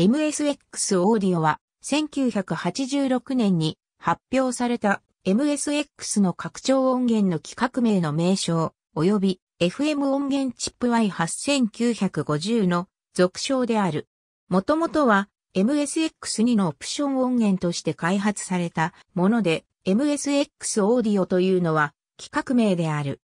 MSX オーディオは1986年に発表された MSX の拡張音源の規格名の名称及び FM 音源チップ Y8950 の俗称である。もともとは MSX2 のオプション音源として開発されたもので MSX オーディオというのは規格名である。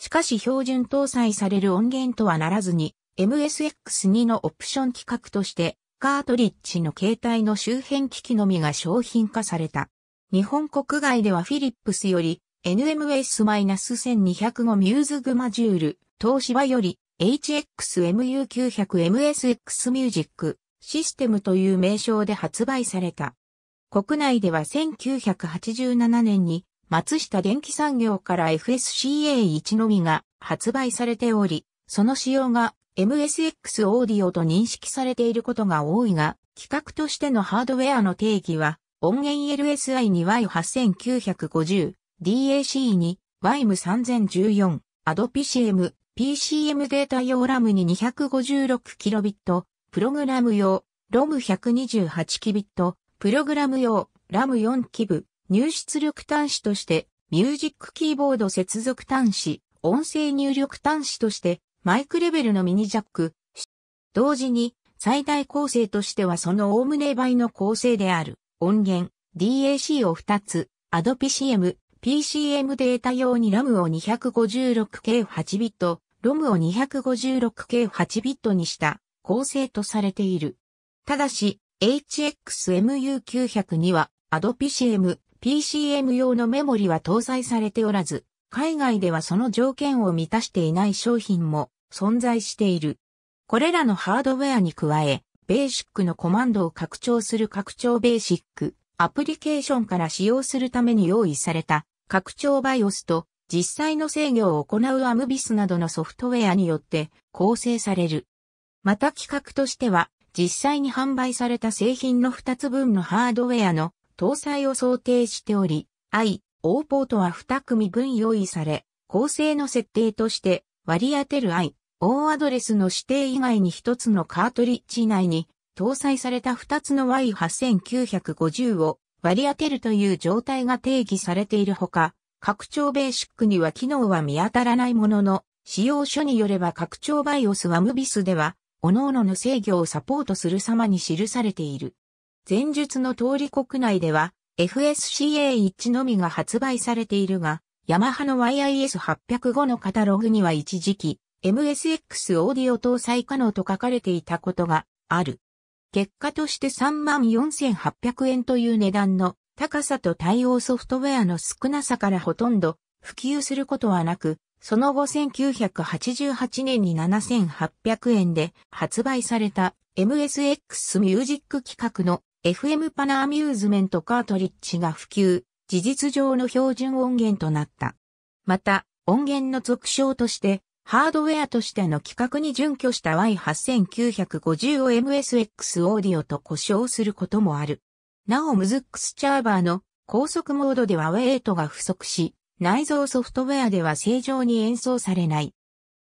しかし標準搭載される音源とはならずに MSX2 のオプション規格としてカートリッジの携帯の周辺機器のみが商品化された。日本国外ではフィリップスより NMS-1205 ミューズグマジュール、東芝より HXMU900MSX ミュージックシステムという名称で発売された。国内では1987年に松下電機産業から FSCA1 のみが発売されており、その仕様が MSX オーディオと認識されていることが多いが、企画としてのハードウェアの定義は、音源 LSI2Y8950、DAC に YM3014、ADPCM、PCM データ用 RAM に 256KB、プログラム用、ROM128KB、プログラム用、RAM4 部入出力端子として、ミュージックキーボード接続端子、音声入力端子として、マイクレベルのミニジャック、同時に最大構成としてはそのおおむね倍の構成である音源 DAC を2つ、アド p c m PCM データ用に RAM を 256K8 ビット、ROM を 256K8 ビットにした構成とされている。ただし、HXMU900 にはアド p c m PCM 用のメモリは搭載されておらず、海外ではその条件を満たしていない商品も存在している。これらのハードウェアに加え、ベーシックのコマンドを拡張する拡張ベーシック、アプリケーションから使用するために用意された拡張 BIOS と実際の制御を行うアムビスなどのソフトウェアによって構成される。また企画としては、実際に販売された製品の2つ分のハードウェアの搭載を想定しており、I、O ポートは2組分用意され、構成の設定として割り当てる I、大アドレスの指定以外に一つのカートリッジ内に搭載された二つの Y8950 を割り当てるという状態が定義されているほか、拡張ベーシックには機能は見当たらないものの、使用書によれば拡張 BIOS はムビスでは、各々の制御をサポートする様に記されている。前述の通り国内では、FSCA1 のみが発売されているが、ヤマハの YIS805 のカタログには一時期、MSX オーディオ搭載可能と書かれていたことがある。結果として34,800円という値段の高さと対応ソフトウェアの少なさからほとんど普及することはなく、その後1988年に7800円で発売された MSX ミュージック企画の FM パナアミューズメントカートリッジが普及、事実上の標準音源となった。また、音源の続称としてハードウェアとしての規格に準拠した Y8950 を MSX オーディオと呼称することもある。なおムズックスチャーバーの高速モードではウェイトが不足し、内蔵ソフトウェアでは正常に演奏されない。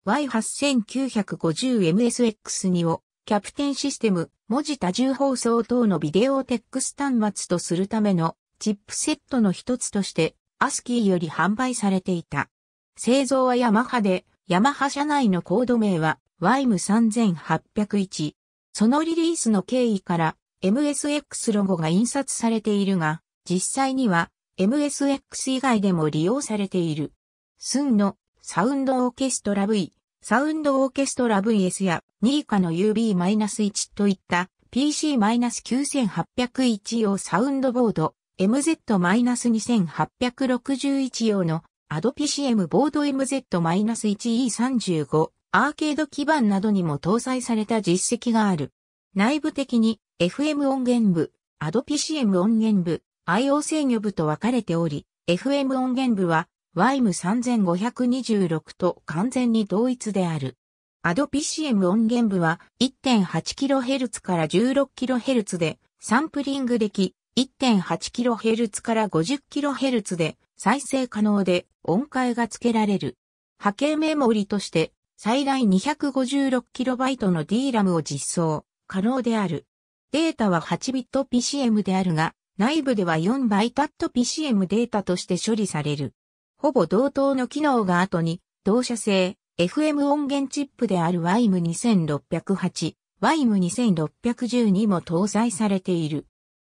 Y8950MSX2 をキャプテンシステム、文字多重放送等のビデオテックス端末とするためのチップセットの一つとして、アスキーより販売されていた。製造はヤマハで、ヤマハ社内のコード名は YM3801。そのリリースの経緯から MSX ロゴが印刷されているが、実際には MSX 以外でも利用されている。スンのサウンドオーケストラ V、サウンドオーケストラ VS やニーカの UB-1 といった PC-9801 用サウンドボード、MZ-2861 用のアドピシエムボード MZ-1E35 アーケード基板などにも搭載された実績がある。内部的に FM 音源部、アドピシエム音源部、IO 制御部と分かれており、FM 音源部は y m 3 5 2 6と完全に同一である。アドピシエム音源部は 1.8kHz から 16kHz で、サンプリングでき 1.8kHz から 50kHz で、再生可能で音階が付けられる。波形メモリとして最大 256KB の DRAM を実装可能である。データは 8bit PCM であるが、内部では 4bytePCM データとして処理される。ほぼ同等の機能が後に、同社製 FM 音源チップである WIM2608、WIM2612 も搭載されている。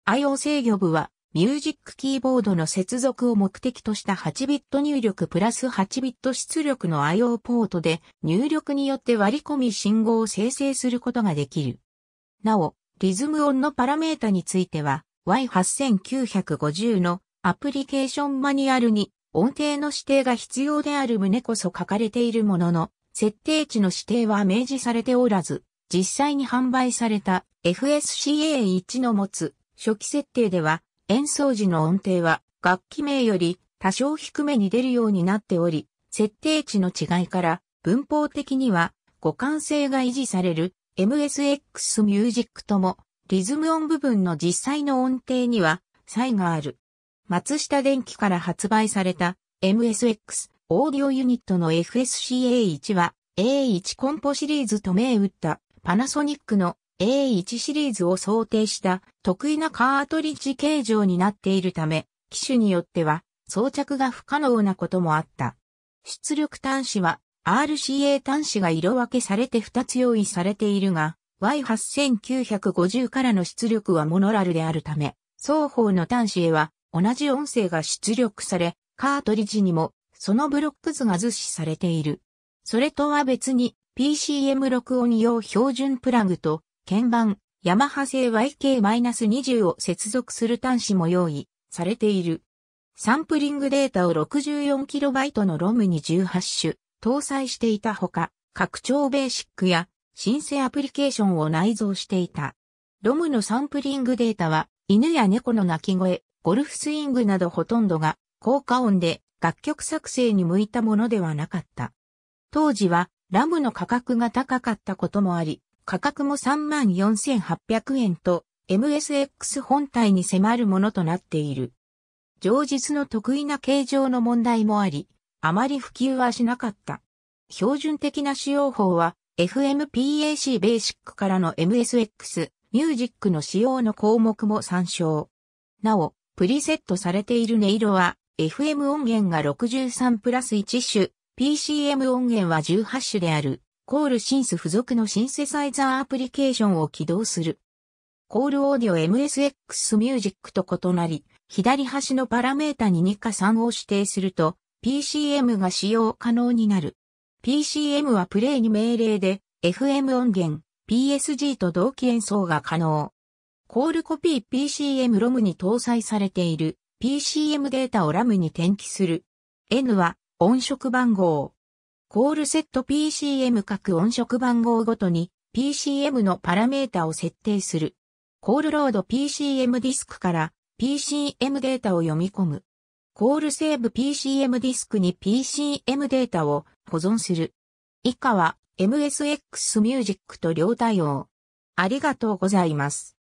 IO 制御部はミュージックキーボードの接続を目的とした8ビット入力プラス8ビット出力の IO ポートで入力によって割り込み信号を生成することができる。なお、リズム音のパラメータについては Y8950 のアプリケーションマニュアルに音程の指定が必要である旨こそ書かれているものの、設定値の指定は明示されておらず、実際に販売された FSCA1 の持つ初期設定では演奏時の音程は楽器名より多少低めに出るようになっており、設定値の違いから文法的には互換性が維持される MSX ミュージックともリズム音部分の実際の音程には差異がある。松下電機から発売された MSX オーディオユニットの FSCA1 は A1 コンポシリーズと銘打ったパナソニックの A1 シリーズを想定した得意なカートリッジ形状になっているため、機種によっては装着が不可能なこともあった。出力端子は RCA 端子が色分けされて2つ用意されているが、Y8950 からの出力はモノラルであるため、双方の端子へは同じ音声が出力され、カートリッジにもそのブロック図が図示されている。それとは別に PCM 録音用標準プラグと鍵盤、ヤマハ製 YK-20 を接続する端子も用意されている。サンプリングデータを 64KB の ROM に18種搭載していたほか、拡張ベーシックや申請アプリケーションを内蔵していた。ROM のサンプリングデータは犬や猫の鳴き声、ゴルフスイングなどほとんどが効果音で楽曲作成に向いたものではなかった。当時はラムの価格が高かったこともあり、価格も34,800円と MSX 本体に迫るものとなっている。上実の得意な形状の問題もあり、あまり普及はしなかった。標準的な使用法は FMPAC ベーシックからの MSX ミュージックの使用の項目も参照。なお、プリセットされている音色は FM 音源が63プラス1種、PCM 音源は18種である。コールシンス付属のシンセサイザーアプリケーションを起動する。コールオーディオ MSX ミュージックと異なり、左端のパラメータに2か3を指定すると、PCM が使用可能になる。PCM はプレイに命令で、FM 音源、PSG と同期演奏が可能。コールコピー PCM ロムに搭載されている PCM データをラムに転記する。N は音色番号。コールセット PCM 各音色番号ごとに PCM のパラメータを設定する。コールロード PCM ディスクから PCM データを読み込む。コールセーブ PCM ディスクに PCM データを保存する。以下は MSX ミュージックと両対応。ありがとうございます。